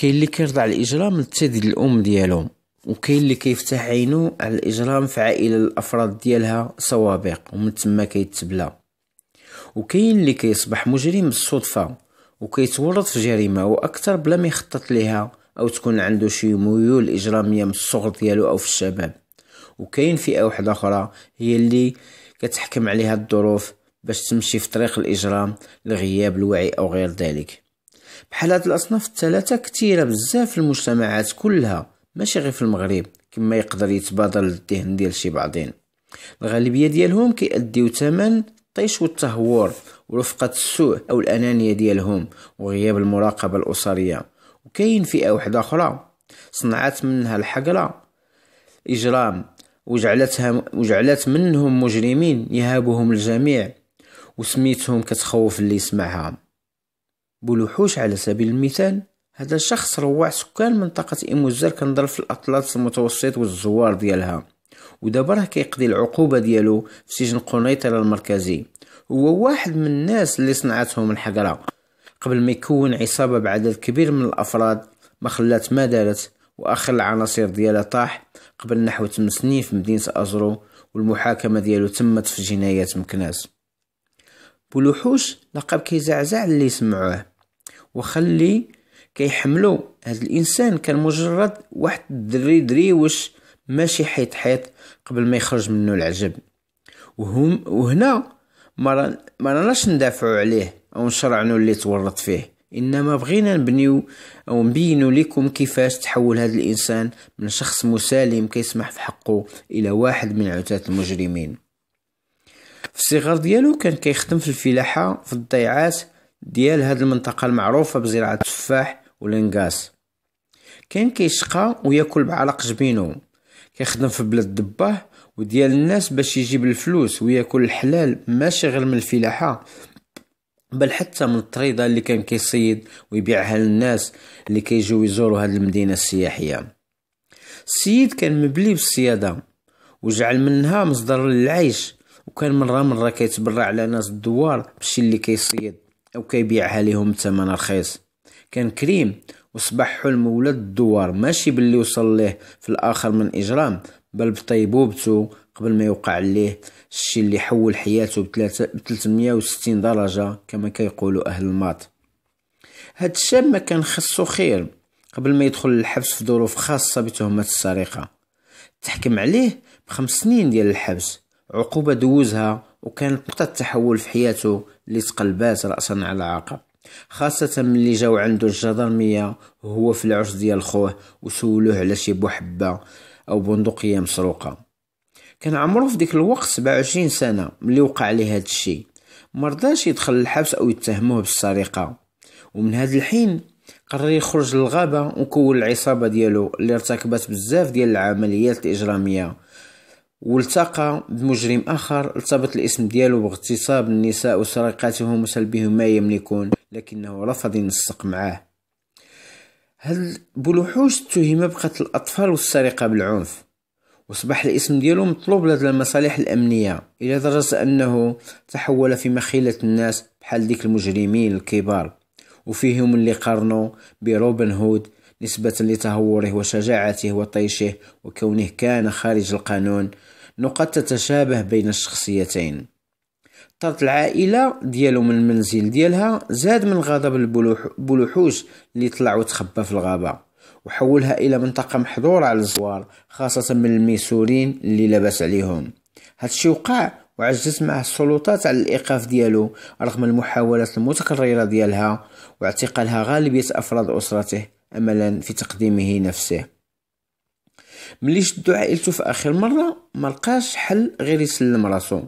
كاين اللي كيرضى على الاجرام حتى الام ديالهم وكاين اللي كيفتح عينو على الاجرام في عائله الافراد ديالها سوابق ومن تما كيتبلى وكاين اللي كيصبح مجرم بالصدفه وكيتورط في جريمه واكثر بلا ما يخطط ليها او تكون عنده شي ميول اجراميه من الصغر ديالو او في الشباب وكاين فئه واحده اخرى هي اللي كتحكم عليها الظروف باش تمشي في طريق الاجرام لغياب الوعي او غير ذلك بحال هاد الاصناف الثلاثه كثيره بزاف في المجتمعات كلها ماشي غير في المغرب كما يقدر يتبادر للذهن ديال شي بعضين الغالبيه ديالهم كيأديو ثمن الطيش والتهور ورفقة السوء أو الأنانية ديالهم وغياب المراقبة الأسرية وكاين فئة واحدة أخرى صنعت منها الحقرة إجرام وجعلتها وجعلت منهم مجرمين يهابهم الجميع وسميتهم كتخوف اللي يسمعها بلوحوش على سبيل المثال هذا الشخص روع سكان منطقة إيمو الزر كنضرب في الأطلس المتوسط والزوار ديالها ودابا راه كيقضي العقوبة ديالو في سجن قنيطرة المركزي هو واحد من الناس اللي صنعتهم الحقرة قبل ما يكون عصابة بعدد كبير من الأفراد ما خلات ما دارت وآخر العناصر ديالها طاح قبل نحو 8 سنين في مدينة أزرو والمحاكمة ديالو تمت في جنايات مكناس بولوحوش لقب كيزعزع اللي يسمعوه وخلي كيحملوا هذا الانسان كان مجرد واحد الدري دريوش ماشي حيط حيط قبل ما يخرج منه العجب وهم وهنا ما راناش ندافعوا عليه او نشرعنوا اللي تورط فيه انما بغينا نبنيو او نبينو لكم كيفاش تحول هذا الانسان من شخص مسالم كيسمح في حقه الى واحد من عتاة المجرمين في الصغر ديالو كان كيخدم في الفلاحة في الضيعات ديال هاد المنطقة المعروفة بزراعة التفاح والانقاس كان كيشقى وياكل بعلق جبينو كيخدم في بلاد دباه وديال الناس باش يجيب الفلوس وياكل الحلال ماشي غير من الفلاحة بل حتى من الطريدة اللي كان كيصيد ويبيعها للناس اللي كيجيو يزوروا هاد المدينة السياحية السيد كان مبلي بالصيادة وجعل منها مصدر للعيش وكان مرة مرة كيتبرع على ناس الدوار بشي اللي كيصيد أو كيبيعها ليهم بثمن رخيص كان كريم وصبح حلم ولاد الدوار ماشي باللي وصل ليه في الاخر من اجرام بل بطيبوبته قبل ما يوقع ليه الشي اللي حول حياته ب 360 درجة كما كيقولوا أهل الماط هاد الشاب ما كان خصو خير قبل ما يدخل للحبس في ظروف خاصة بتهمة السرقة تحكم عليه بخمس سنين ديال الحبس عقوبة دوزها وكانت نقطة تحول في حياته اللي تقلبات رأسا على عقب خاصة ملي جاو عنده الجدرمية وهو في العرس ديال خوه وسولوه على شي بوحبة أو بندقية مسروقة كان عمره في ديك الوقت 27 سنة ملي وقع عليه هاد الشي مرضاش يدخل الحبس أو يتهموه بالسرقة ومن هاد الحين قرر يخرج للغابة وكون العصابة ديالو اللي ارتكبت بزاف ديال العمليات الإجرامية والتقى بمجرم آخر ارتبط الاسم ديالو باغتصاب النساء وسرقتهم وسلبهم ما يملكون لكنه رفض ينسق معاه هاد بلوحوش تهم بقتل الأطفال والسرقة بالعنف وصبح الاسم ديالو مطلوب لدى المصالح الأمنية إلى درجة أنه تحول في مخيلة الناس بحال ديك المجرمين الكبار وفيهم اللي قارنوا بروبن هود نسبة لتهوره وشجاعته وطيشه وكونه كان خارج القانون نقاط تتشابه بين الشخصيتين طرد العائلة ديالو من المنزل ديالها زاد من غضب البلوحوش اللي طلع وتخبى في الغابة وحولها إلى منطقة محظورة على الزوار خاصة من الميسورين اللي لبس عليهم هادشي وقع وعجزت معه السلطات على الإيقاف ديالو رغم المحاولات المتكررة ديالها واعتقالها غالبية أفراد أسرته أملا في تقديمه نفسه ملي شدو عائلته في آخر مرة ملقاش حل غير يسلم راسو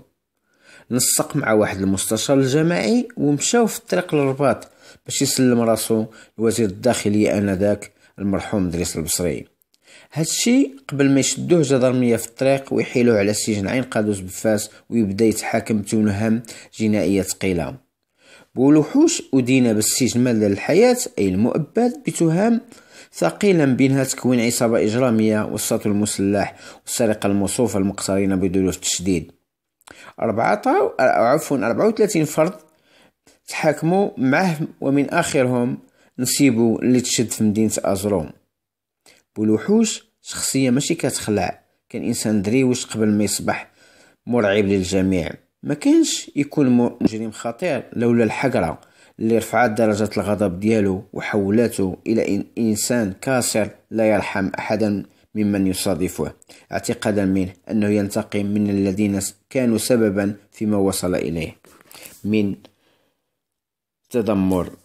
نسق مع واحد المستشار الجماعي ومشاو في الطريق للرباط باش يسلم راسو لوزير الداخلية آنذاك المرحوم دريس البصري هادشي قبل ما يشدوه جدرمية في الطريق ويحيلوه على سجن عين قادوس بفاس ويبدا يتحاكم تونهم جنائية ثقيلة بولوحوش أدين باستجمال للحياة أي المؤبد بتهام ثقيلا بينها تكوين عصابة إجرامية والسطو المسلح والسرقة الموصوفة المقترنة بدروس التشديد أربعة عفوا أربعة وثلاثين فرد تحاكموا معه ومن آخرهم نسيبو اللي تشد في مدينة أزروم بولوحوش شخصية ماشي كتخلع كان إنسان دريوش قبل ما يصبح مرعب للجميع ما كانش يكون مجرم خطير لولا الحقره اللي رفعت درجة الغضب ديالو وحولته إلى إنسان كاسر لا يرحم أحدا ممن يصادفه اعتقادا منه أنه ينتقم من الذين كانوا سببا فيما وصل إليه من تدمر